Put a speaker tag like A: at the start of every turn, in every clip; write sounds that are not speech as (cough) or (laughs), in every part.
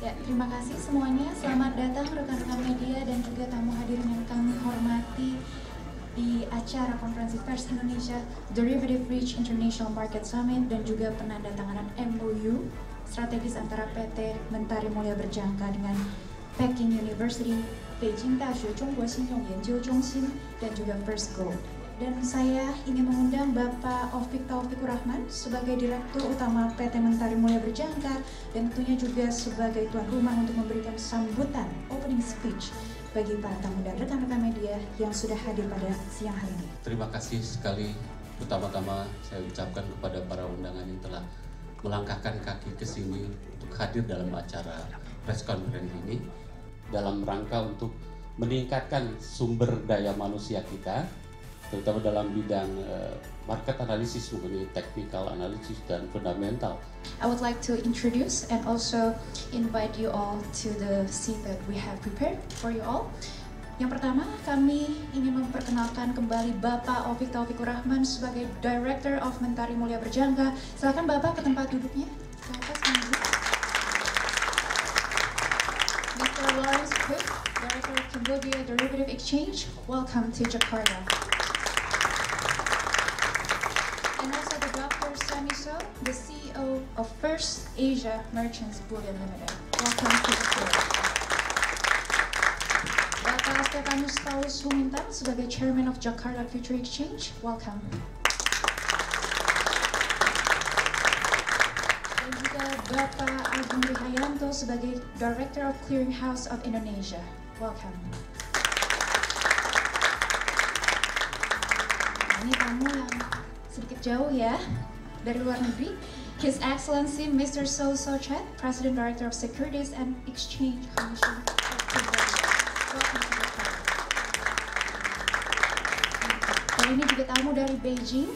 A: Ya, terima kasih semuanya. Selamat datang rekan-rekan media dan juga tamu hadir yang kami hormati di acara konferensi pers Indonesia Derivative Reach International Market Summit dan juga penandatanganan MOU strategis antara PT Mentari Mulia Berjangka dengan Peking University, Beijing Dashu Zhongguo Xingyong Yanjiu Zhongxin dan juga First Gold dan saya ingin mengundang Bapak Ofik Taufikur Rahman sebagai Direktur Utama PT Mentari Mulia Berjangka dan tentunya juga sebagai tuan rumah untuk memberikan sambutan opening speech bagi para tamu dan rekan-rekan media yang sudah hadir pada siang hari ini.
B: Terima kasih sekali utama tama saya ucapkan kepada para undangan yang telah melangkahkan kaki ke sini untuk hadir dalam acara press conference ini dalam rangka untuk meningkatkan sumber daya manusia kita terutama dalam bidang uh, market analysis mengenai technical analysis dan fundamental.
A: I would like to introduce and also invite you all to the seat that we have prepared for you all. Yang pertama, kami ingin memperkenalkan kembali Bapak Ovik Taufikur Rahman sebagai Director of Mentari Mulia Berjangka. Silakan Bapak ke tempat duduknya. Bapak. Mr. Lawrence Cook, Director of Cambodia Derivative Exchange, welcome to Jakarta. of First Asia Merchants Bullion Limited. Welcome to the floor. Bapak Stefanus Paulus Humintan sebagai Chairman of Jakarta Future Exchange, welcome. Dan juga Bapak Agung Rihayanto sebagai Director of Clearing House of Indonesia, welcome. Nah, ini tamu yang sedikit jauh ya, dari luar negeri. His Excellency Mr. So So Chen, President Director of Securities and Exchange Commission. Kali ini juga tamu dari Beijing,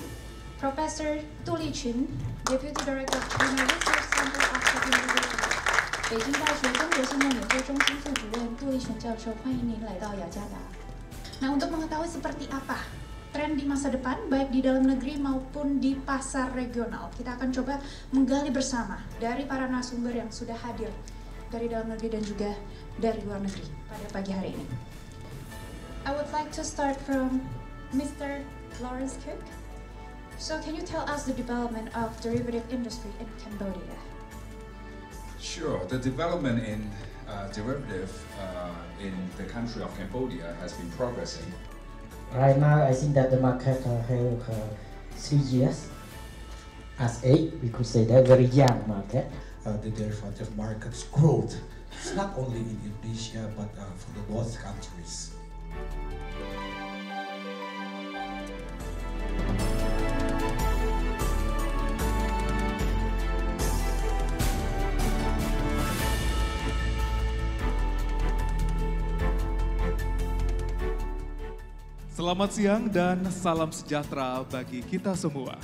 A: Professor Tuli Chin, Deputy Director of China Research Center of Technology. 北京大学中国现代研究中心副主任杜立群教授，欢迎您来到雅加达。Nah, untuk mengetahui seperti apa tren di masa depan baik di dalam negeri maupun di pasar regional. Kita akan coba menggali bersama dari para narasumber yang sudah hadir dari dalam negeri dan juga dari luar negeri pada pagi hari ini. I would like to start from Mr. Lawrence Cook. So can you tell us the development of derivative industry in Cambodia?
C: Sure, the development in uh, derivative uh, in the country of Cambodia has been progressing
D: Right now, I think that the market uh, have uh, three years as eight, we could say that, very young market. Eh? Uh, the derivative markets growth. It's not only in Indonesia, but uh, for the both
C: countries.
E: Selamat siang dan salam sejahtera bagi kita semua.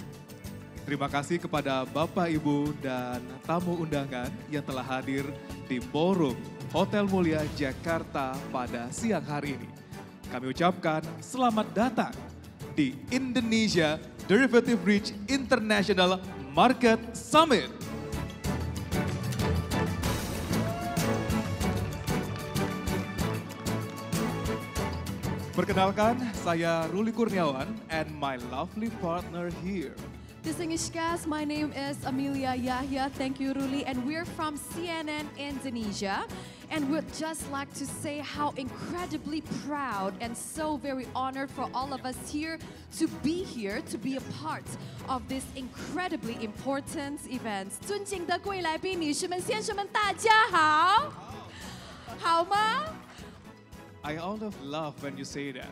E: Terima kasih kepada Bapak, Ibu, dan tamu undangan yang telah hadir di Ballroom Hotel Mulia Jakarta pada siang hari ini. Kami ucapkan selamat datang di Indonesia Derivative Bridge International Market Summit. Perkenalkan, saya Ruli Kurniawan and my lovely partner here.
F: cast. my name is Amelia Yahya. Thank you, Ruli. And we're from CNN Indonesia. And we'd just like to say how incredibly proud and so very honored for all of us here to be here, to be a part of this incredibly important event. 尊敬的各位来宾、女士们、先生们，大家好，好吗？
E: I always love when you say that.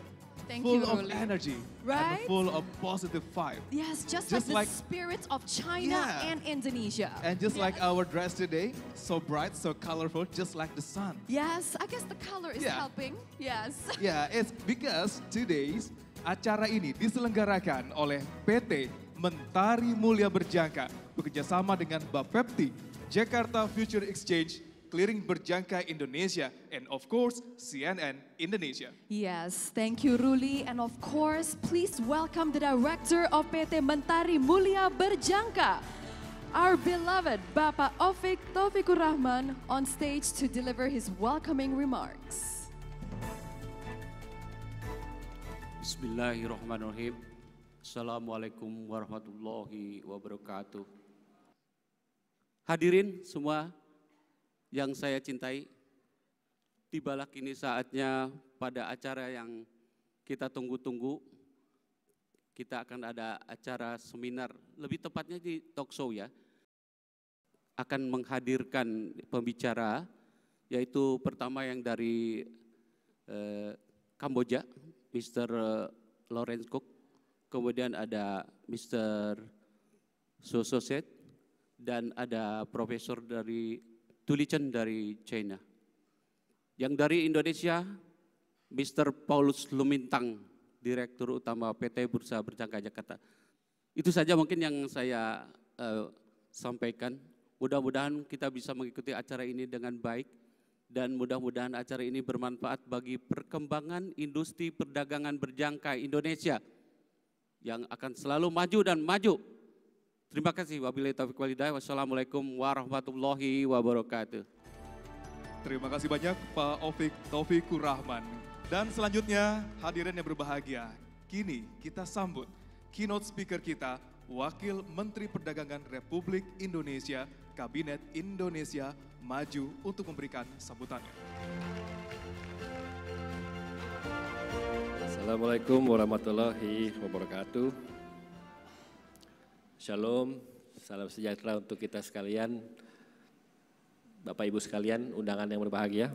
F: Thank full you, of Ruli.
E: energy, right? full of positive vibe. Yes, just, just like the
F: spirit of China yeah. and Indonesia. And just yes. like
E: our dress today, so bright, so colorful, just like the sun.
F: Yes, I guess the color is yeah. helping. Yes. (laughs) Yeah,
E: it's because today's acara ini diselenggarakan oleh PT Mentari Mulia Berjangka bekerjasama dengan Bapepti Jakarta Future Exchange Clearing Berjangka Indonesia, and of course, CNN Indonesia.
F: Yes, thank you Ruli. And of course, please welcome the director of PT Mentari Mulia Berjangka, our beloved Bapak Ofik Taufikur Rahman on stage to deliver his welcoming remarks.
B: Bismillahirrahmanirrahim. Assalamualaikum warahmatullahi wabarakatuh. Hadirin semua yang saya cintai, tibalah kini saatnya pada acara yang kita tunggu-tunggu. Kita akan ada acara seminar, lebih tepatnya di talk show ya. Akan menghadirkan pembicara, yaitu pertama yang dari eh, Kamboja, Mr. Eh, Lawrence Cook. Kemudian ada Mr. Sososet dan ada profesor dari Dulichen dari China. Yang dari Indonesia, Mr. Paulus Lumintang, Direktur Utama PT Bursa Berjangka Jakarta. Itu saja mungkin yang saya uh, sampaikan. Mudah-mudahan kita bisa mengikuti acara ini dengan baik dan mudah-mudahan acara ini bermanfaat bagi perkembangan industri perdagangan berjangka Indonesia yang akan selalu maju dan maju Terima kasih. Wabillahi taufiq walidayah. Wassalamualaikum warahmatullahi
E: wabarakatuh. Terima kasih banyak Pak Ofik Taufikur Rahman. Dan selanjutnya hadirin yang berbahagia. Kini kita sambut keynote speaker kita, Wakil Menteri Perdagangan Republik Indonesia, Kabinet Indonesia Maju untuk memberikan sambutannya.
G: Assalamualaikum warahmatullahi wabarakatuh. Shalom, salam sejahtera untuk kita sekalian, Bapak Ibu sekalian, undangan yang berbahagia.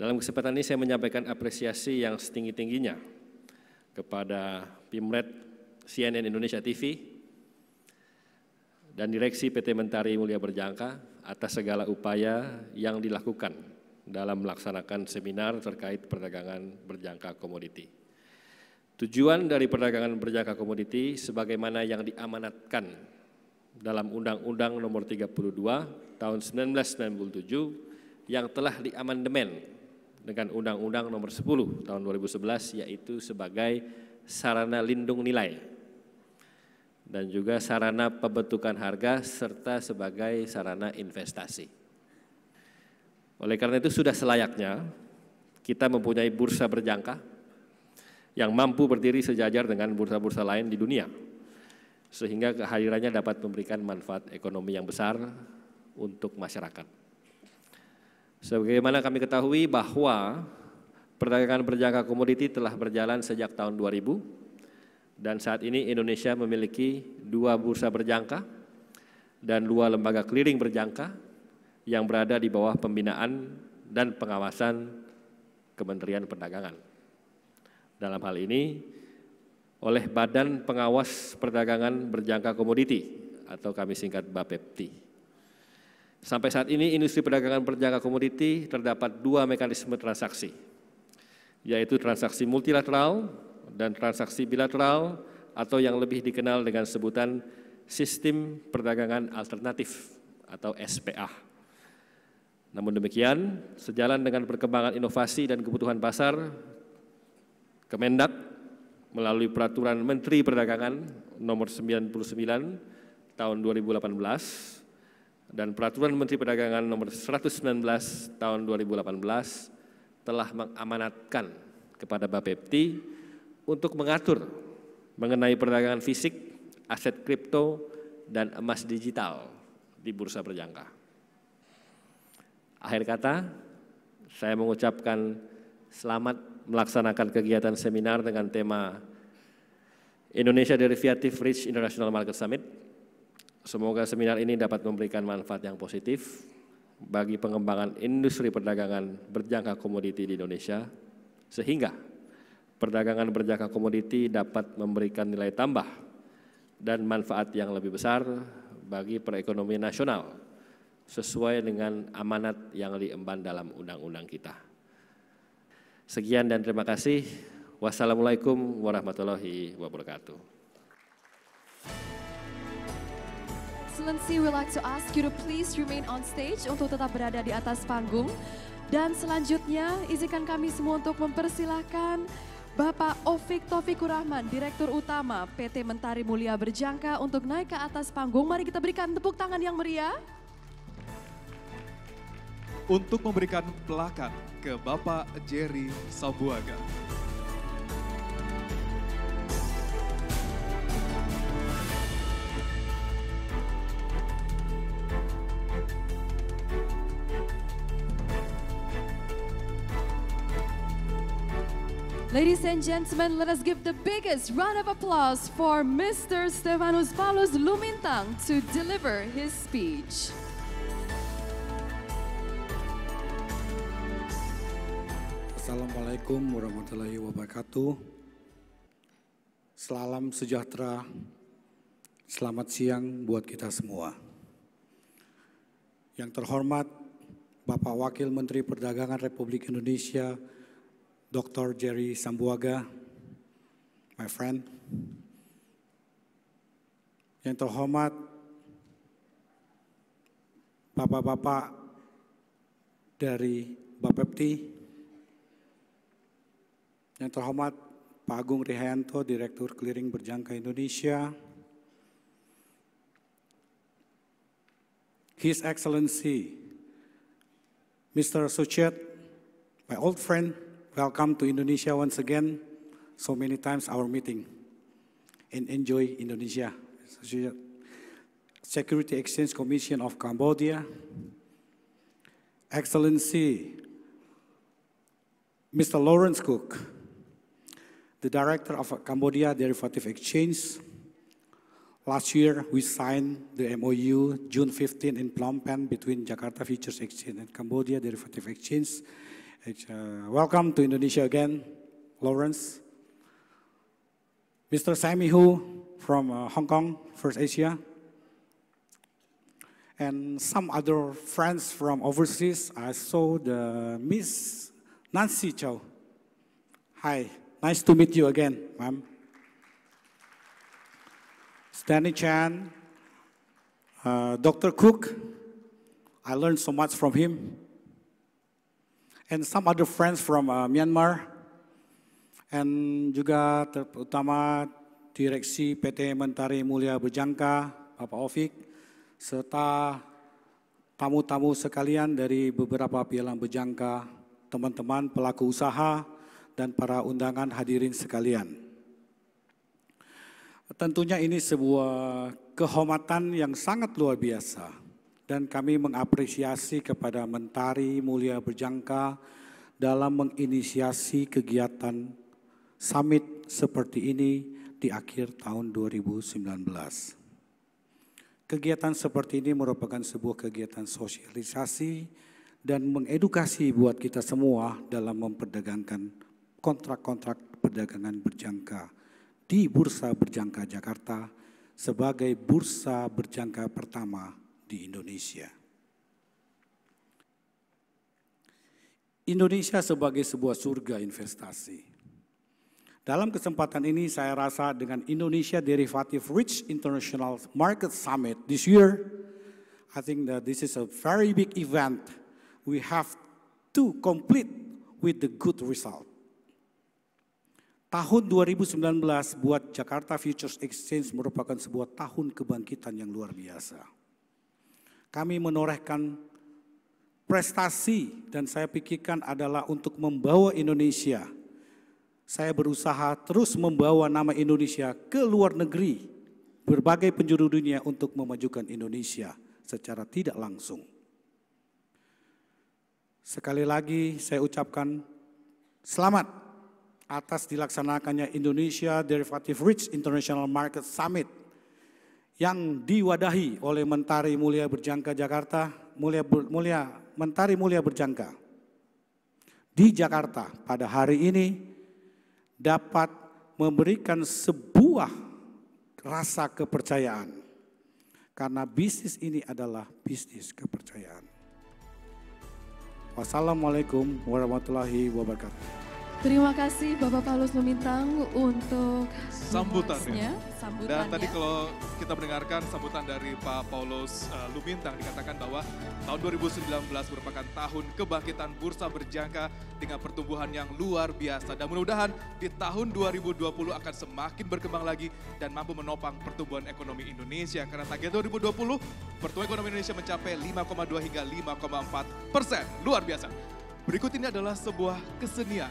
G: Dalam kesempatan ini saya menyampaikan apresiasi yang setinggi-tingginya kepada Pimret CNN Indonesia TV dan Direksi PT Mentari Mulia Berjangka atas segala upaya yang dilakukan dalam melaksanakan seminar terkait perdagangan berjangka komoditi. Tujuan dari perdagangan berjangka komoditi sebagaimana yang diamanatkan dalam Undang-Undang Nomor 32 Tahun 1997 yang telah diamandemen dengan Undang-Undang Nomor 10 Tahun 2011 yaitu sebagai sarana lindung nilai dan juga sarana pembentukan harga serta sebagai sarana investasi. Oleh karena itu sudah selayaknya kita mempunyai bursa berjangka yang mampu berdiri sejajar dengan bursa-bursa lain di dunia, sehingga kehadirannya dapat memberikan manfaat ekonomi yang besar untuk masyarakat. Sebagaimana kami ketahui bahwa perdagangan berjangka komoditi telah berjalan sejak tahun 2000 dan saat ini Indonesia memiliki dua bursa berjangka dan dua lembaga clearing berjangka yang berada di bawah pembinaan dan pengawasan Kementerian Perdagangan. Dalam hal ini oleh Badan Pengawas Perdagangan Berjangka Komoditi atau kami singkat BAPEPTI. Sampai saat ini industri perdagangan berjangka komoditi terdapat dua mekanisme transaksi, yaitu transaksi multilateral dan transaksi bilateral atau yang lebih dikenal dengan sebutan sistem perdagangan alternatif atau SPA. Namun demikian, sejalan dengan perkembangan inovasi dan kebutuhan pasar, Kemendak melalui peraturan Menteri Perdagangan nomor 99 tahun 2018 dan peraturan Menteri Perdagangan nomor 119 tahun 2018 telah mengamanatkan kepada Bapepti untuk mengatur mengenai perdagangan fisik, aset kripto, dan emas digital di bursa berjangka. Akhir kata, saya mengucapkan selamat melaksanakan kegiatan seminar dengan tema Indonesia Derivative Rich International Market Summit. Semoga seminar ini dapat memberikan manfaat yang positif bagi pengembangan industri perdagangan berjangka komoditi di Indonesia, sehingga perdagangan berjangka komoditi dapat memberikan nilai tambah dan manfaat yang lebih besar bagi perekonomian nasional sesuai dengan amanat yang diemban dalam undang-undang kita. Sekian dan terima kasih. Wassalamualaikum warahmatullahi wabarakatuh.
F: Excellency, we'd like to ask you to please remain on stage untuk tetap berada di atas panggung. Dan selanjutnya, izinkan kami semua untuk mempersilahkan Bapak Ofik Taufikur Rahman, Direktur Utama PT Mentari Mulia Berjangka untuk naik ke atas panggung. Mari kita berikan tepuk tangan yang meriah.
E: untuk memberikan pelakat ke Bapak Jerry Sabuaga.
F: Ladies and gentlemen, let us give the biggest round of applause for Mr. Stefanos Paulus Lumintang to deliver his speech.
H: Assalamualaikum warahmatullahi wabarakatuh. Salam sejahtera. Selamat siang buat kita semua. Yang terhormat Bapak Wakil Menteri Perdagangan Republik Indonesia, Dr. Jerry Sambuaga, my friend. Yang terhormat Bapak-bapak dari Bapepti, yang terhormat Pak Agung Rihayanto Direktur Clearing Berjangka Indonesia. His Excellency, Mr. Suchet, my old friend, welcome to Indonesia once again. So many times our meeting. And enjoy Indonesia. Security Exchange Commission of Cambodia. Excellency, Mr. Lawrence Cook, the director of Cambodia Derivative Exchange. Last year, we signed the MOU June 15 in Phnom Penh between Jakarta Futures Exchange and Cambodia Derivative Exchange. Uh, welcome to Indonesia again, Lawrence. Mr. Sammy Hu from uh, Hong Kong, First Asia. And some other friends from overseas. I saw the Miss Nancy Chow. Hi. Nice to meet you again, ma'am. Stanley Chan, uh, Dr. Cook, I learned so much from him. And some other friends from uh, Myanmar. And juga terutama Direksi PT Mentari Mulia Berjangka, Bapak Ofik, serta tamu-tamu sekalian dari beberapa pialang berjangka, teman-teman pelaku usaha, dan para undangan hadirin sekalian. Tentunya ini sebuah kehormatan yang sangat luar biasa dan kami mengapresiasi kepada Mentari Mulia Berjangka dalam menginisiasi kegiatan summit seperti ini di akhir tahun 2019. Kegiatan seperti ini merupakan sebuah kegiatan sosialisasi dan mengedukasi buat kita semua dalam memperdagangkan kontrak-kontrak perdagangan berjangka di Bursa Berjangka Jakarta sebagai bursa berjangka pertama di Indonesia. Indonesia sebagai sebuah surga investasi. Dalam kesempatan ini saya rasa dengan Indonesia Derivative Rich International Market Summit this year, I think that this is a very big event. We have to complete with the good result. Tahun 2019 buat Jakarta Futures Exchange merupakan sebuah tahun kebangkitan yang luar biasa. Kami menorehkan prestasi dan saya pikirkan adalah untuk membawa Indonesia. Saya berusaha terus membawa nama Indonesia ke luar negeri, berbagai penjuru dunia untuk memajukan Indonesia secara tidak langsung. Sekali lagi saya ucapkan selamat atas dilaksanakannya Indonesia Derivative Rich International Market Summit yang diwadahi oleh Mentari Mulia Berjangka Jakarta, Mulia, Mulia Mentari Mulia Berjangka di Jakarta pada hari ini dapat memberikan sebuah rasa kepercayaan karena bisnis ini adalah bisnis kepercayaan. Wassalamualaikum warahmatullahi wabarakatuh.
F: Terima kasih Bapak Paulus Lumintang untuk
E: sambutannya. sambutannya. Dan tadi ya. kalau kita mendengarkan sambutan dari Pak Paulus uh, Lumintang dikatakan bahwa tahun 2019 merupakan tahun kebangkitan bursa berjangka dengan pertumbuhan yang luar biasa. Dan mudah-mudahan di tahun 2020 akan semakin berkembang lagi dan mampu menopang pertumbuhan ekonomi Indonesia. Karena target 2020 pertumbuhan ekonomi Indonesia mencapai 5,2 hingga 5,4 persen. Luar biasa. Berikut ini adalah sebuah kesenian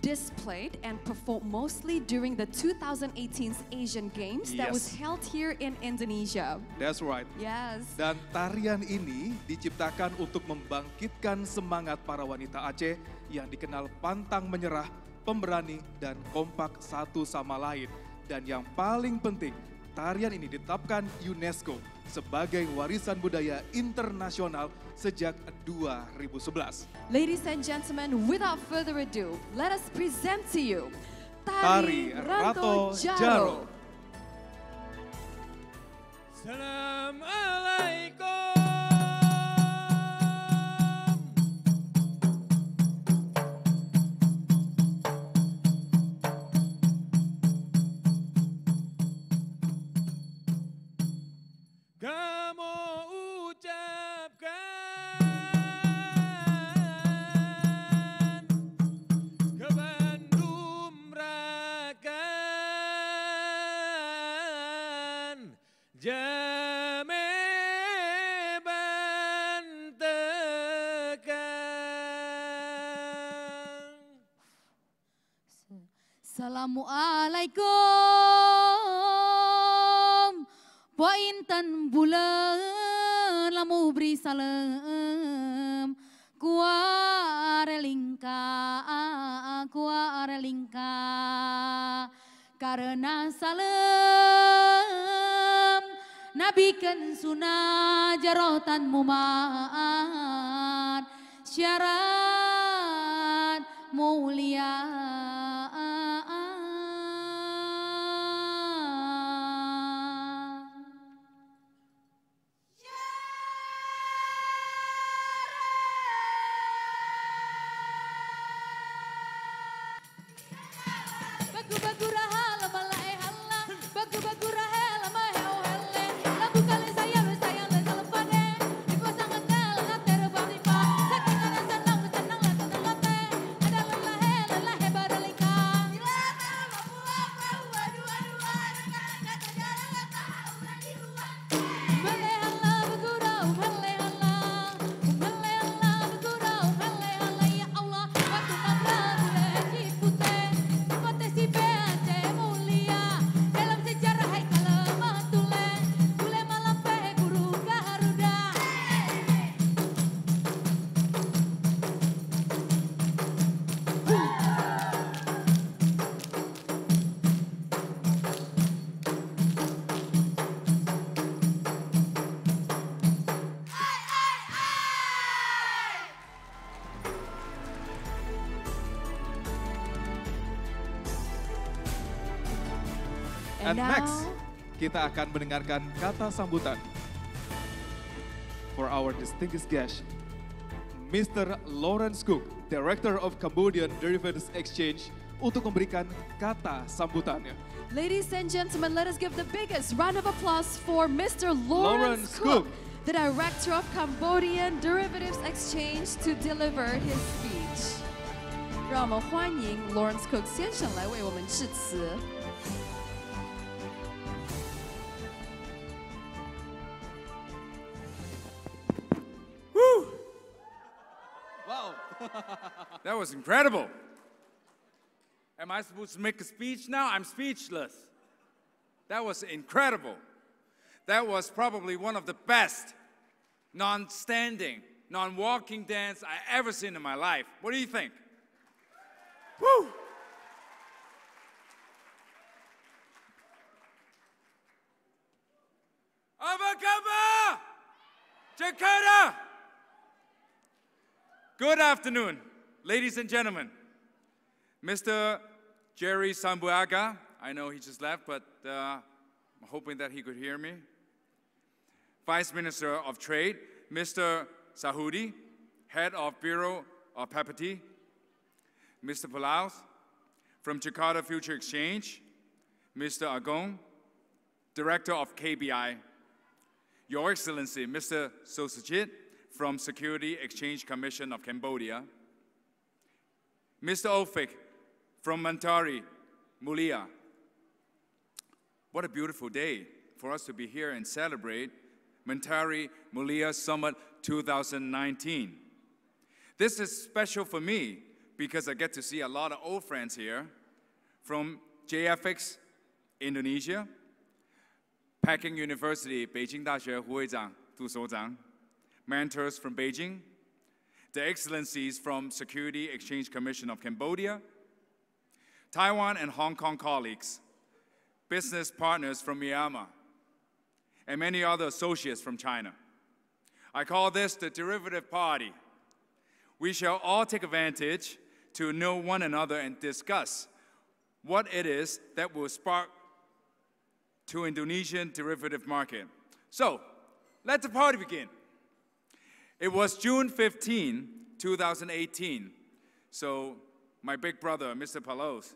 F: displayed and performed mostly during the 2018 Asian Games yes. that was held here in Indonesia. That's right. Yes.
E: Dan tarian ini diciptakan untuk membangkitkan semangat para wanita Aceh yang dikenal pantang menyerah, pemberani dan kompak satu sama lain. Dan yang paling penting, tarian ini ditetapkan UNESCO sebagai warisan budaya internasional sejak 2011.
F: Ladies and gentlemen, without further ado, let us present to you Tari, Tari Rato, Rato Jaro.
E: Jaro. Assalamualaikum.
A: Assalamualaikum Pointan bulan lamu beri salam Kuarelingka, kuarelingka Karena salam Nabi kan sunah jarotan mumat Syarat
E: kita akan mendengarkan kata sambutan for our distinguished guest, Mr. Lawrence Cook, Director of Cambodian Derivatives Exchange, untuk memberikan kata sambutannya.
F: Ladies and gentlemen, let us give the biggest round of applause for Mr. Lawrence, Lawrence Cook, Cook, the Director of Cambodian Derivatives Exchange, to deliver his speech. 让我们欢迎 Lawrence Cook 先生来为我们致辞。
C: was incredible. Am I supposed to make a speech now? I'm speechless. That was incredible. That was probably one of the best non standing, non walking dance I ever seen in my life. What do you think? Woo! Avakaba! Jakarta! Good afternoon. Ladies and gentlemen, Mr. Jerry Sambuaga, I know he just left, but uh, I'm hoping that he could hear me. Vice Minister of Trade, Mr. Sahudi, Head of Bureau of Papati, Mr. Palaus from Jakarta Future Exchange, Mr. Agong, Director of KBI, Your Excellency, Mr. Sosajit, from Security Exchange Commission of Cambodia, Mr. Ofik from Mantari, Mulia. What a beautiful day for us to be here and celebrate Mantari Mulia Summit 2019. This is special for me because I get to see a lot of old friends here from JFX Indonesia, Peking University, Beijing 大学胡会长、杜首长, mentors from Beijing, the excellencies from Security Exchange Commission of Cambodia, Taiwan and Hong Kong colleagues, business partners from Myanmar, and many other associates from China. I call this the derivative party. We shall all take advantage to know one another and discuss what it is that will spark to Indonesian derivative market. So, let the party begin. It was June 15, 2018. So my big brother, Mr. Palos,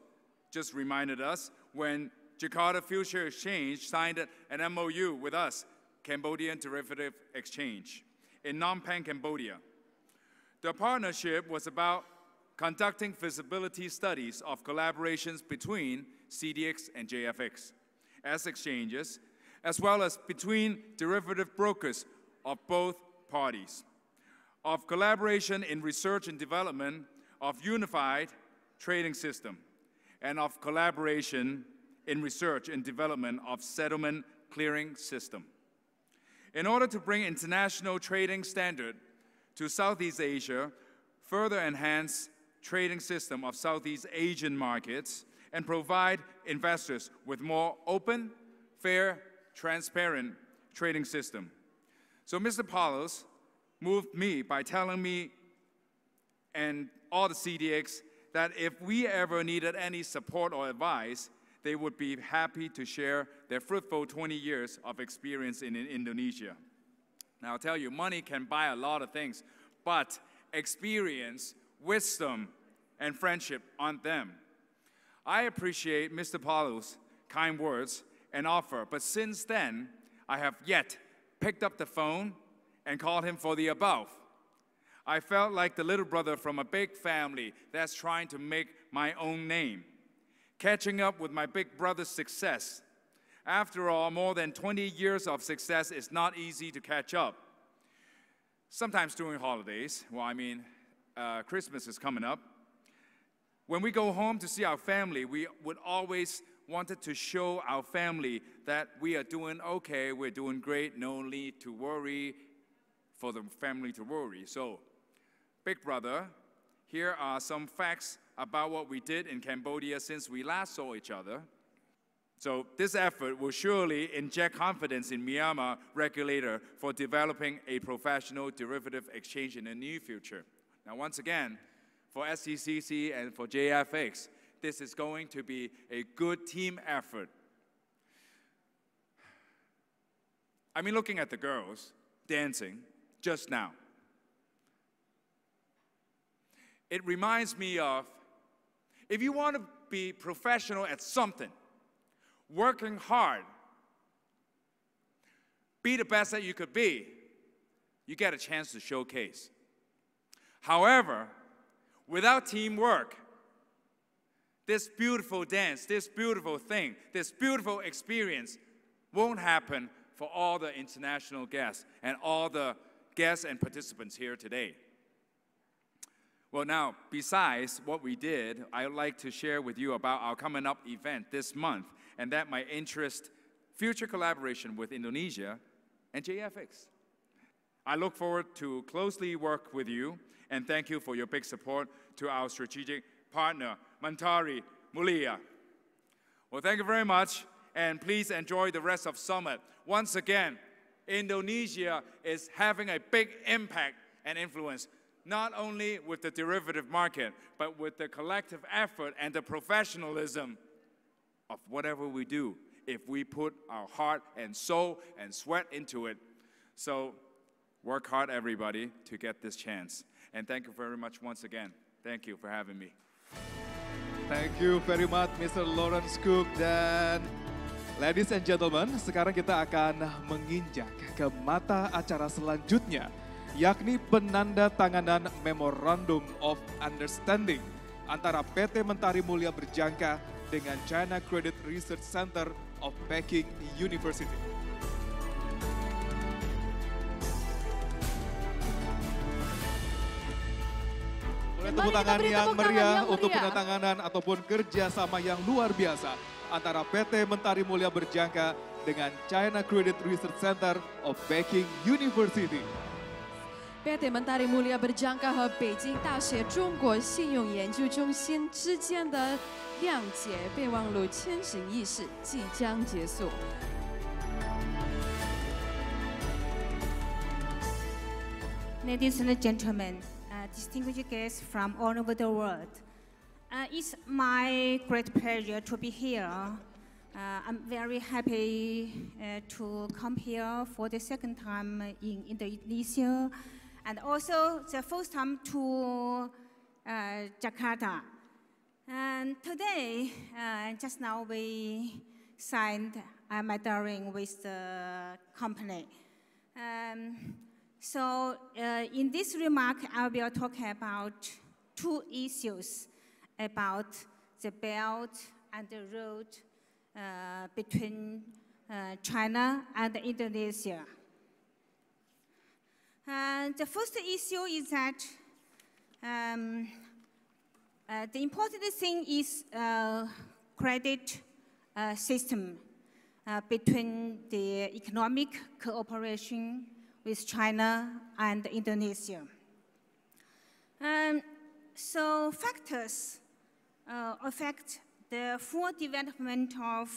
C: just reminded us when Jakarta Future Exchange signed an MOU with us, Cambodian Derivative Exchange, in Phnom Penh, Cambodia. The partnership was about conducting feasibility studies of collaborations between CDX and JFX as exchanges, as well as between derivative brokers of both parties of collaboration in research and development of unified trading system and of collaboration in research and development of settlement clearing system. In order to bring international trading standard to Southeast Asia, further enhance trading system of Southeast Asian markets and provide investors with more open, fair, transparent trading system. So Mr. Paulos moved me by telling me and all the CDX that if we ever needed any support or advice, they would be happy to share their fruitful 20 years of experience in, Indonesia. Now, I'll tell you, money can buy a lot of things, but experience, wisdom, and friendship aren't them. I appreciate Mr. Paulo's kind words and offer, but since then, I have yet picked up the phone and called him for the above. I felt like the little brother from a big family that's trying to make my own name, catching up with my big brother's success. After all, more than 20 years of success is not easy to catch up. Sometimes during holidays, well, I mean, uh, Christmas is coming up. When we go home to see our family, we would always wanted to show our family that we are doing okay, we're doing great, no need to worry, for the family to worry. So, Big Brother, here are some facts about what we did in Cambodia since we last saw each other. So, this effort will surely inject confidence in Myanmar regulator for developing a professional derivative exchange in the near future. Now, once again, for SECc and for JFX, this is going to be a good team effort. I mean, looking at the girls dancing, just now. It reminds me of if you want to be professional at something, working hard, be the best that you could be, you get a chance to showcase. However, without teamwork, this beautiful dance, this beautiful thing, this beautiful experience won't happen for all the international guests and all the guests and participants here today. Well, now, besides what we did, I'd like to share with you about our coming up event this month, and that might interest future collaboration with Indonesia and JFX. I look forward to closely work with you, and thank you for your big support to our strategic partner, Mantari Mulia. Well, thank you very much, and please enjoy the rest of Summit. Once again, Indonesia is having a big impact and influence, not only with the derivative market, but with the collective effort and the professionalism of whatever we do if we put our heart and soul and sweat into it. So work hard, everybody, to get this chance. And thank you very much once again. Thank you for having me. Thank you very much, Mr. Lawrence
E: Cook dan Ladies and gentlemen, sekarang kita akan menginjak ke mata acara selanjutnya, yakni penanda tanganan Memorandum of Understanding antara PT Mentari Mulia Berjangka dengan China Credit Research Center of Peking University.
C: tepuk tangan yang meriah, meriah untuk penandatanganan
E: ataupun kerjasama yang luar biasa PT Mentari Mulia Berjangka dengan China Credit Research Center of Peking University。
F: PT Mentari Mulia Berjangka 和北京大学中国信用研究中心之间的谅解备忘录签署仪式即将结束。
I: Ladies and gentlemen, distinguished guests from all over the world. Uh, it's my great pleasure to be here. Uh, I'm very happy uh, to come here for the second time in Indonesia and also the first time to uh, Jakarta. And today, uh, just now we signed a mentoring with the company. Um, so uh, in this remark, I will talk about two issues about the belt and the road uh, between uh, China and Indonesia. And uh, the first issue is that um, uh, the important thing is uh, credit uh, system between the economic cooperation with China and Indonesia. Um, so factors uh, affect the full development of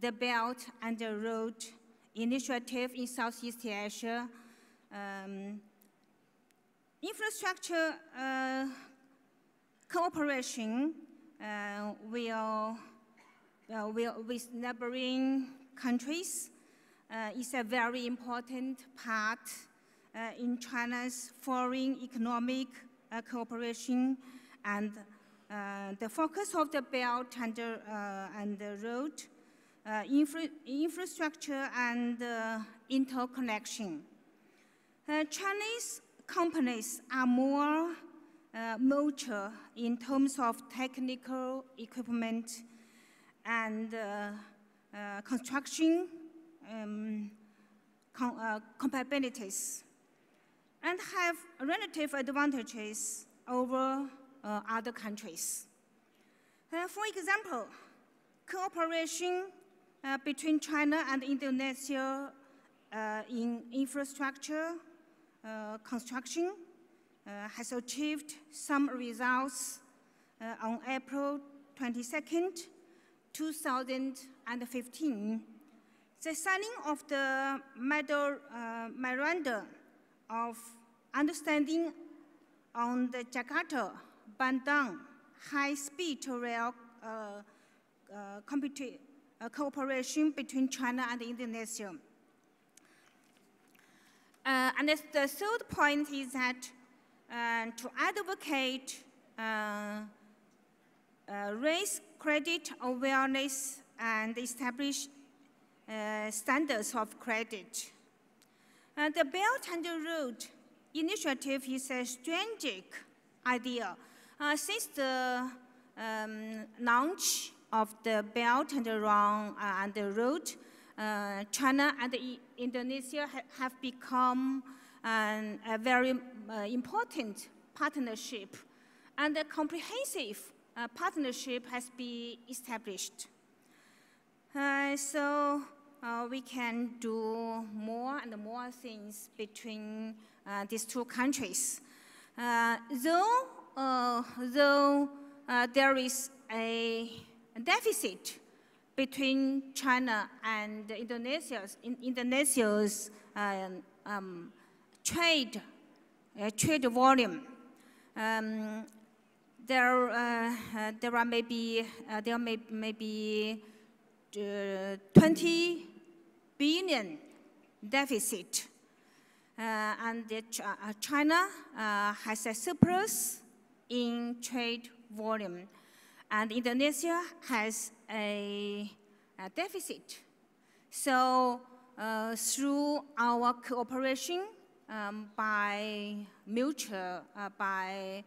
I: the Belt and the Road Initiative in Southeast Asia. Um, infrastructure uh, cooperation uh, will, uh, will with neighboring countries uh, is a very important part uh, in China's foreign economic uh, cooperation and uh, the focus of the belt and, uh, and the road uh, infra infrastructure and interconnection. Chinese companies are more mature in terms of technical equipment and construction um, com uh, compatibilities and have relative advantages over uh, other countries. Uh, for example, cooperation uh, between China and Indonesia in infrastructure construction has achieved some results on April 22nd, 2015. The signing of the memorandum of understanding on the Jakarta Bandung high-speed rail uh, uh, uh, cooperation between China and Indonesia. Uh, and the third point is that uh, to advocate uh, uh, raise credit awareness and establish standards of credit. the Belt and Road Initiative is a strategic idea uh, since the um, launch of the Belt and the, uh, and the Road, uh, China and Indonesia ha have become an, a very important partnership and a comprehensive uh, partnership has been established. Uh, so uh, we can do more and more things between these two countries. though uh, though uh, there is a deficit between China and Indonesia's, in, Indonesia's um, um trade, uh, trade volume. Um, there, uh, uh, there are maybe uh, there may maybe 20 billion deficit, and China has a surplus in trade volume. And Indonesia has a, a deficit. So uh, through our cooperation um, by mutual, uh, by,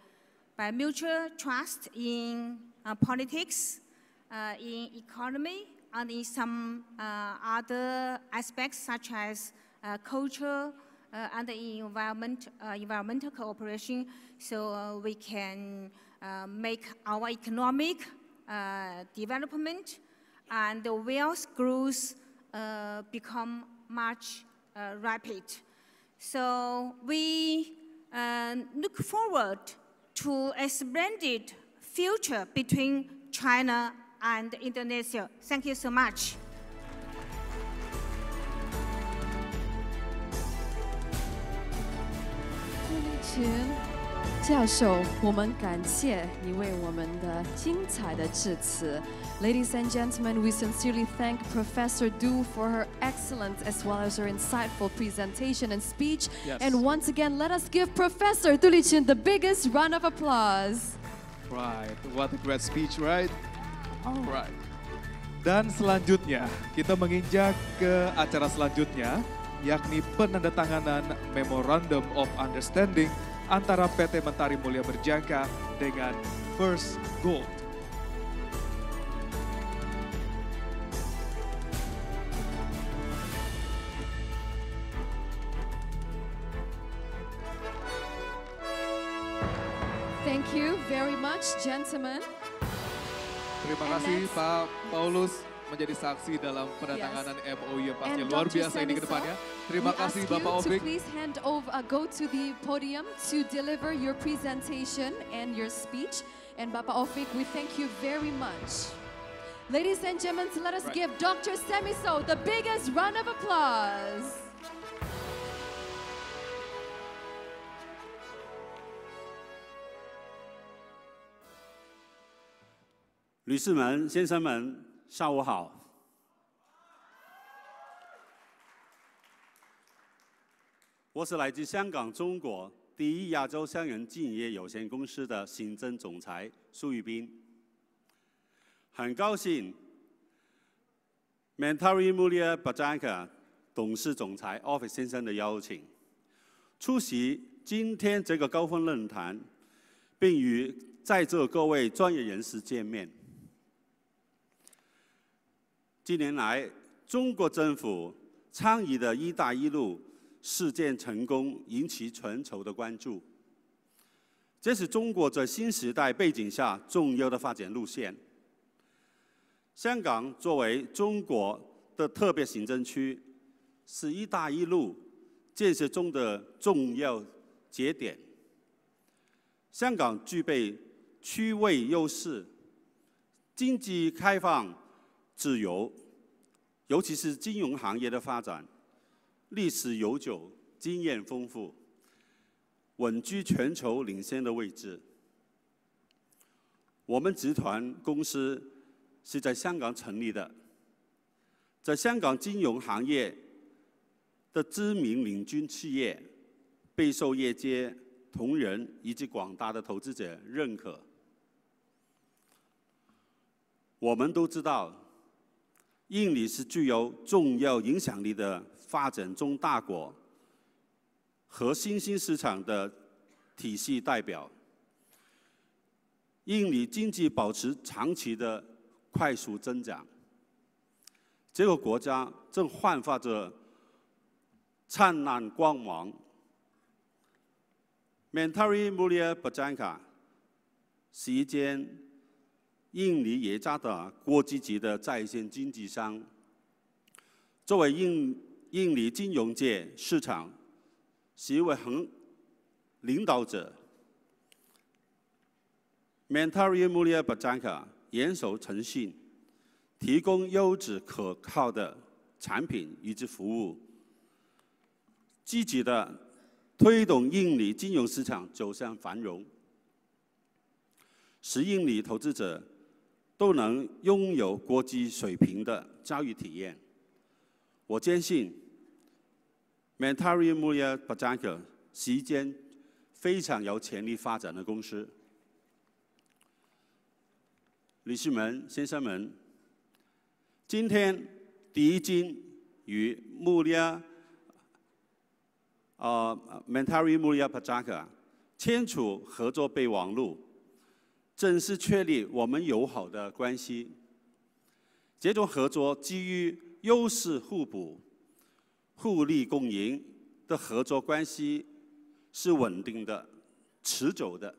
I: by mutual trust in uh, politics, uh, in economy, and in some uh, other aspects such as uh, culture and environment, environmental cooperation, so uh, we can uh, make our economic uh, development and the wealth growth become much rapid. So we look forward to a splendid future between China and Indonesia. Thank you so much.
F: Tune. 教授，我们感谢你为我们的精彩的致辞。Ladies and gentlemen, we sincerely thank Professor Du for her excellence as well as her insightful presentation and speech. Yes. And once again, let us give Professor Dulichin the biggest round of applause.
E: Right, what a great speech, right? Oh. Right. Dan selanjutnya, kita menginjak ke acara selanjutnya, yakni penandatanganan Memorandum of Understanding antara PT Mentari Mulia Berjangka dengan First Gold.
F: Thank you very much, gentlemen.
E: Terima kasih Pak Paulus menjadi saksi dalam penandatanganan yes. MOU yang pastinya luar biasa Sanisa, ini ke depannya. Terima kasih Bapak Obrik. Please
F: hand over, uh, go to the podium to deliver your presentation and your speech. And Bapak Ofik, we thank you very much. Ladies and gentlemen, let us right. give Dr. Semiso the biggest round of applause.
J: 律师们、先生们、上午好，我是来自香港中国第一亚洲商人敬业有限公司的行政总裁苏玉斌，很高兴 Mentari Mulia Bajangka 董事总裁 Office 先生的邀请，出席今天这个高峰论坛，并与在座各位专业人士见面。近年来，中国政府倡议的一带一路事件成功引起全球的关注。这是中国在新时代背景下重要的发展路线。香港作为中国的特别行政区，是一带一路建设中的重要节点。香港具备区位优势，经济开放。自由，尤其是金融行业的发展，历史悠久，经验丰富，稳居全球领先的位置。我们集团公司是在香港成立的，在香港金融行业的知名领军企业，备受业界同仁以及广大的投资者认可。我们都知道。印尼是具有重要影响力的发展中大国和新兴市场的体系代表。印尼经济保持长期的快速增长，这个国家正焕发着灿烂光芒。m e n t a r i Mulya b a j a n k a 时间。印尼也加的国际级的在线经纪商，作为印印尼金融界市场是一位很领导者。Mentari Mulya Bajangka，严守诚信，提供优质可靠的产品以及服务，积极的推动印尼金融市场走向繁荣，使印尼投资者。都能拥有国际水平的教育体验。我坚信，Mentary Mulya Pajaka 是一间非常有潜力发展的公司。女士们、先生们，今天一金与 Mulya 啊 Mentary Mulya Pajaka 签署合作备忘录。正式确立我们友好的关系。这种合作基于优势互补、互利共赢的合作关系，是稳定的、持久的。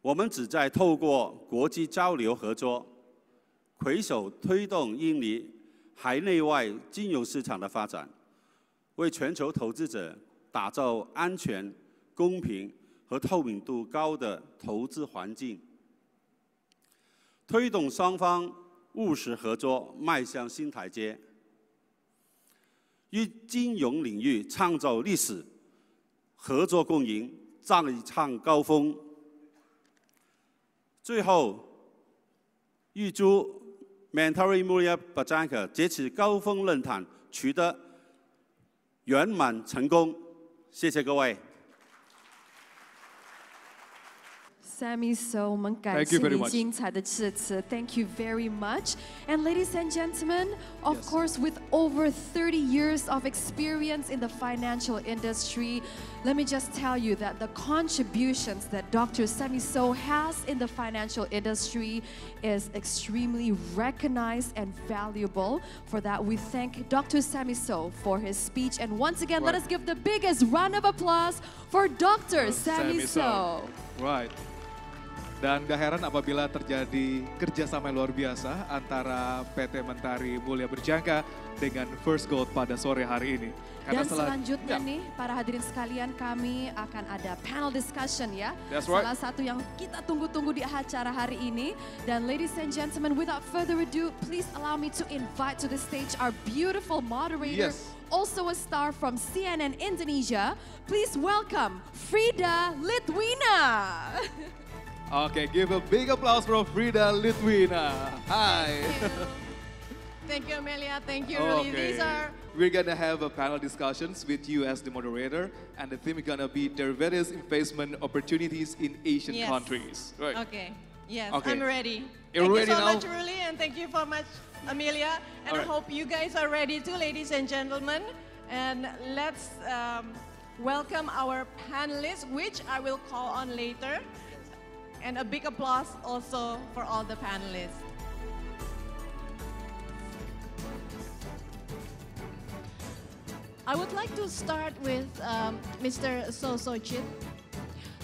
J: 我们旨在透过国际交流合作，携手推动印尼海内外金融市场的发展，为全球投资者打造安全、公平。和透明度高的投资环境，推动双方务实合作迈向新台阶，于金融领域创造历史，合作共赢，再创高峰。最后，预祝 Mentorium p r a j e k a 这次高峰论坛取得圆满成功。谢谢各位。
F: Sammy So. thank you very much. And ladies and gentlemen, of yes. course, with over 30 years of experience in the financial industry, let me just tell you that the contributions that Dr. Sammy So has in the financial industry is extremely recognized and valuable. For that, we thank Dr. Sammy So for his speech. And once again, right. let us give the biggest round of applause for Dr. Sammy, Sammy so.
E: so. Right. Dan gak heran apabila terjadi kerjasama yang luar biasa antara PT Mentari Mulia Berjangka dengan First Gold pada sore hari ini. Karena Dan selanjutnya
F: ya. nih, para hadirin sekalian kami akan ada panel discussion ya. That's right. Salah satu yang kita tunggu-tunggu di acara hari ini. Dan ladies and gentlemen, without further ado, please allow me to invite to the stage our beautiful moderator, yes. also a star from CNN Indonesia. Please welcome
K: Frida Litwina. (laughs)
E: Okay, give a big applause for Frida Litwina. Hi. Thank you,
K: Thank you Amelia. Thank you, really. Okay. These are...
E: We're going to have a panel discussions with you as the moderator, and the theme is going to be various investment opportunities in Asian yes. countries. Right.
K: Okay. Yes, okay. I'm ready. You're thank ready you so now? much, Ruli, and thank you so much, Amelia. And right. I hope you guys are ready too, ladies and gentlemen. And let's um, welcome our panelists, which I will call on later. And a big applause also for all the panelists. I would like to start with um, Mr. So So Chit.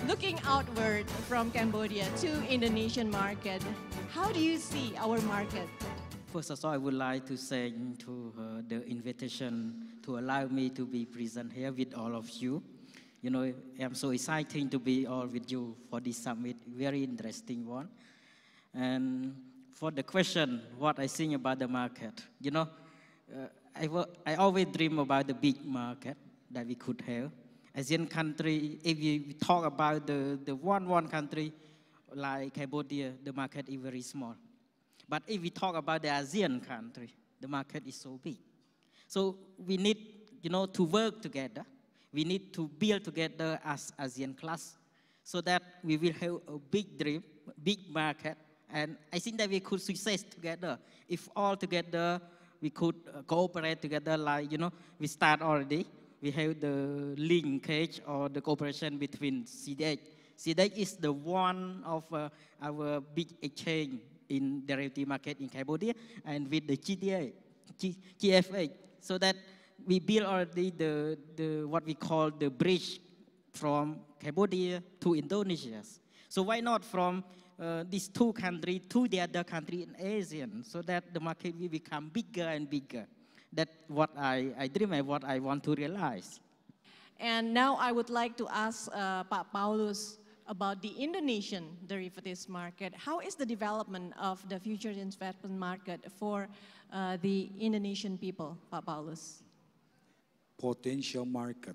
K: Looking outward from Cambodia to Indonesian market, how do you see our market?
D: First of all, I would like to thank to uh, the invitation to allow me to be present here with all of you you know, I'm so excited to be all with you for this summit. Very interesting one. And for the question, what I think about the market, you know, uh, I, I always dream about the big market that we could have. Asian country, if you talk about the, the one one country like Cambodia, the market is very small. But if we talk about the ASEAN country, the market is so big. So we need, you know, to work together we need to build together as ASEAN class so that we will have a big dream, big market. And I think that we could success together if all together we could uh, cooperate together like, you know, we start already. We have the linkage or the cooperation between CDH. CDH is the one of uh, our big exchange in derivative market in Cambodia and with the GDA, G GFA, so that we built already the, the what we call the bridge from Cambodia to Indonesia. So why not from uh, these two countries to the other country in Asia so that the market will become bigger and bigger. That's what I, I dream and what I want to realize.
K: And now I would like to ask uh, pa Paulus about the Indonesian derivatives market. How is the development of the futures investment market for uh, the Indonesian people, pa Paulus?
H: Potensial market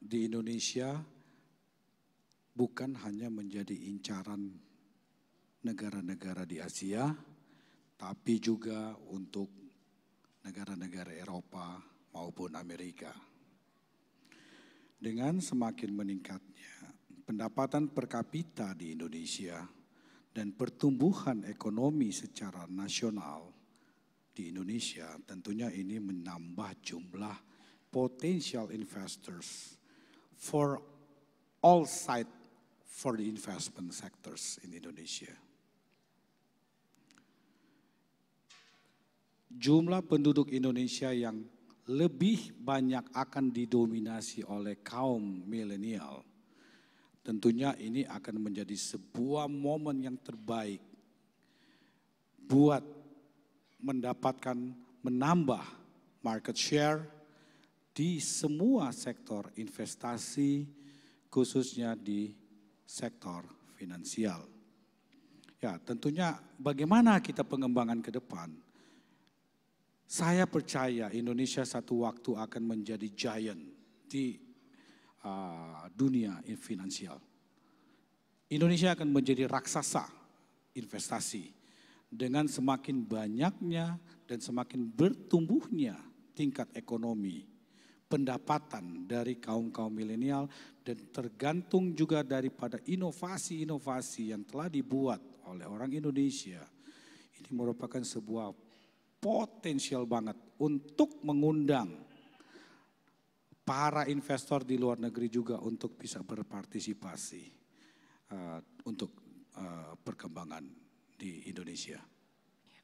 H: di Indonesia bukan hanya menjadi incaran negara-negara di Asia, tapi juga untuk negara-negara Eropa maupun Amerika. Dengan semakin meningkatnya pendapatan per kapita di Indonesia dan pertumbuhan ekonomi secara nasional di Indonesia, tentunya ini menambah jumlah potential investors for all side for the investment sectors in Indonesia. Jumlah penduduk Indonesia yang lebih banyak akan didominasi oleh kaum milenial. Tentunya ini akan menjadi sebuah momen yang terbaik buat mendapatkan menambah market share di semua sektor investasi, khususnya di sektor finansial. Ya, tentunya bagaimana kita pengembangan ke depan? Saya percaya Indonesia satu waktu akan menjadi giant di uh, dunia finansial. Indonesia akan menjadi raksasa investasi dengan semakin banyaknya dan semakin bertumbuhnya tingkat ekonomi pendapatan dari kaum-kaum milenial dan tergantung juga daripada inovasi-inovasi yang telah dibuat oleh orang Indonesia. Ini merupakan sebuah potensial banget untuk mengundang para investor di luar negeri juga untuk bisa berpartisipasi uh, untuk uh, perkembangan di Indonesia.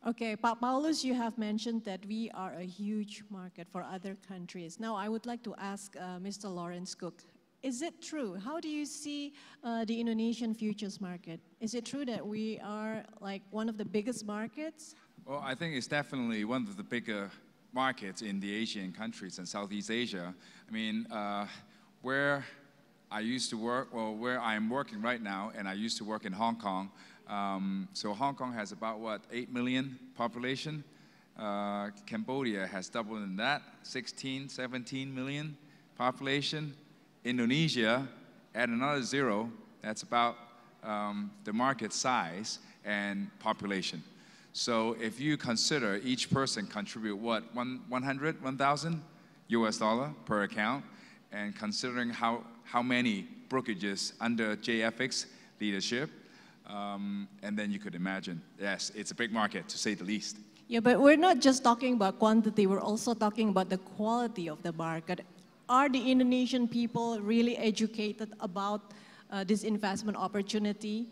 K: Okay, pa Paulus, you have mentioned that we are a huge market for other countries. Now, I would like to ask uh, Mr. Lawrence Cook, is it true? How do you see uh, the Indonesian futures market? Is it true that we are like one of the biggest markets?
C: Well, I think it's definitely one of the bigger markets in the Asian countries and Southeast Asia. I mean, uh, where I used to work, well, where I'm working right now, and I used to work in Hong Kong, um, so Hong Kong has about, what, 8 million population? Uh, Cambodia has doubled in that, 16, 17 million population. Indonesia, at another zero, that's about um, the market size and population. So if you consider each person contribute what, one, 100, 1,000 US dollar per account, and considering how, how many brokerages under JFX leadership, um, and then you could imagine, yes, it's a big market to say the least.
K: Yeah, but we're not just talking about quantity, we're also talking about the quality of the market. Are the Indonesian people really educated about uh, this investment opportunity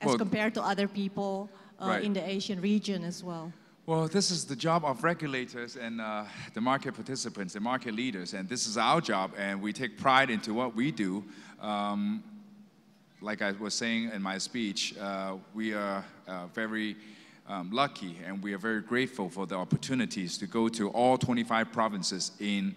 K: as well, compared to other people uh, right. in the Asian region as well?
C: Well, this is the job of regulators and uh, the market participants, the market leaders, and this is our job, and we take pride into what we do. Um, like I was saying in my speech, uh, we are uh, very um, lucky and we are very grateful for the opportunities to go to all 25 provinces in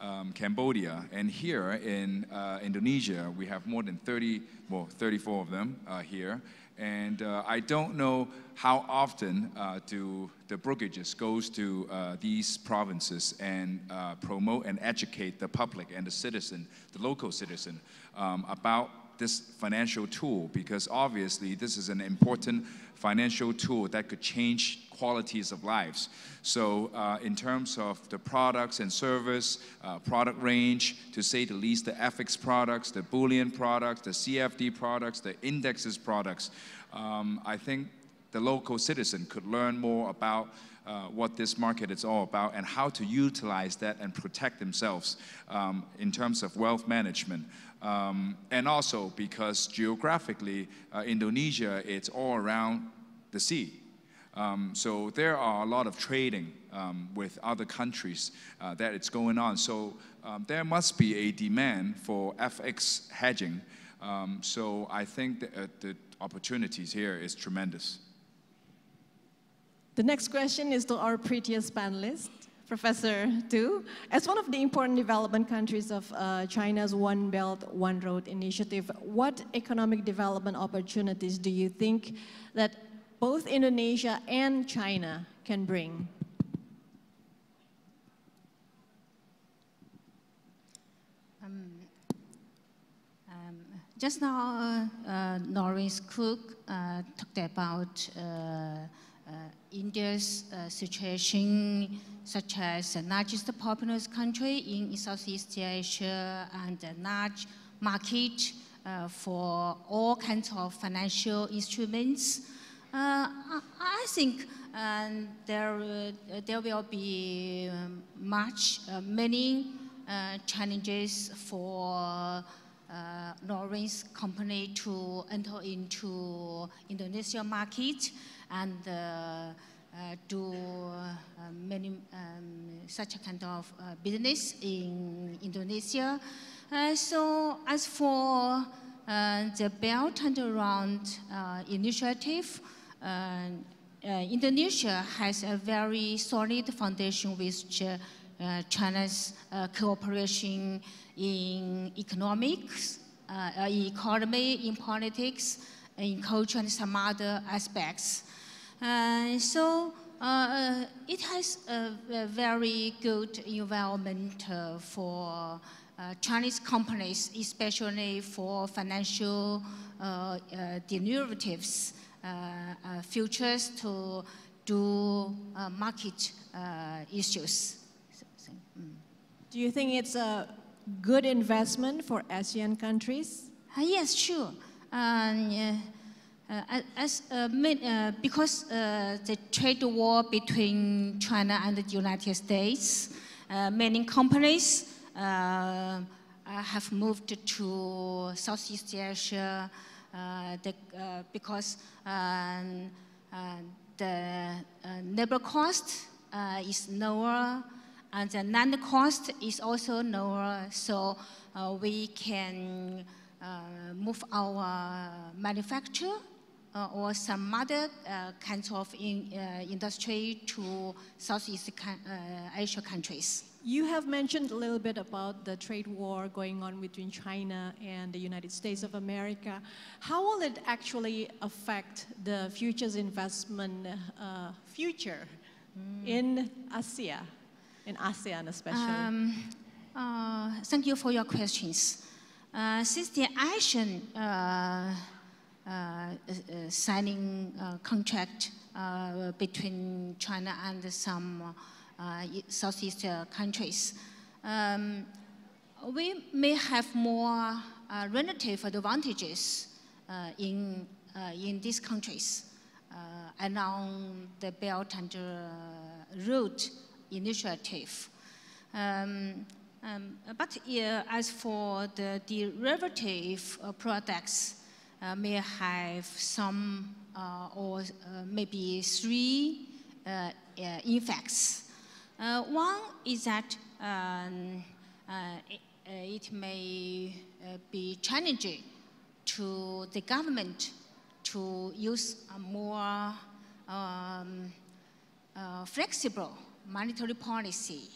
C: um, Cambodia. And here in uh, Indonesia, we have more than 30, well, 34 of them uh, here. And uh, I don't know how often uh, do the brokerages goes to these provinces and promote and educate the public and the citizen, the local citizen, um, about this financial tool because obviously this is an important financial tool that could change qualities of lives. So uh, in terms of the products and service, uh, product range, to say the least, the FX products, the Boolean products, the CFD products, the indexes products, um, I think the local citizen could learn more about uh, what this market is all about and how to utilize that and protect themselves um, in terms of wealth management. Um, and also because geographically, uh, Indonesia it's all around the sea. Um, so there are a lot of trading um, with other countries uh, that it's going on. So um, there must be a demand for FX hedging. Um, so I think uh, the opportunities here is tremendous.
K: The next question is to our prettiest panelist. Professor Du. As one of the important development countries of uh, China's One Belt, One Road initiative, what economic development opportunities do you think that both Indonesia and China can bring?
I: Um, um, just now, uh, uh Norris Cook uh, talked about uh, uh, India's uh, situation, such as the largest populous country in Southeast Asia and a large market uh, for all kinds of financial instruments. I think um, there, there will be um, much, many challenges for uh, Lawrence company to enter into Indonesia market and do uh, uh, many um, such kind of uh, business in Indonesia. so as for the Belt and Road initiative, Indonesia has a very solid foundation with uh, China's uh, cooperation in economics, uh, economy, in politics, in culture, and some other aspects. Uh, so uh, uh, it has a, a, very good environment for Chinese companies, especially for financial derivatives, futures to do market issues.
K: Do you think it's a good investment for ASEAN countries?
I: Uh, yes, sure. Um, uh, as, uh, uh, because uh, the trade war between China and the United States, uh, many companies uh, have moved to Southeast Asia the, because um, the labor cost is lower and the land cost is also lower, so we can move our manufacture uh, or some other uh, kinds of in, uh, industry to Southeast Asia countries.
K: You have mentioned a little bit about the trade war going on between China and the United States of America. How will it actually affect the futures investment future mm. in ASEAN, in ASEAN
D: especially? Um,
I: uh, thank you for your questions. Uh, since the Asian uh, uh, signing uh, contract uh, between China and some Southeast countries. Um, we may have more relative advantages in, in these countries and on the Belt and Road initiative. Um, um, but uh, as for the derivative uh, products, uh, may have some uh, or uh, maybe three effects. one is that um, it, it, may be challenging to the government to use a more um, uh, flexible monetary policy.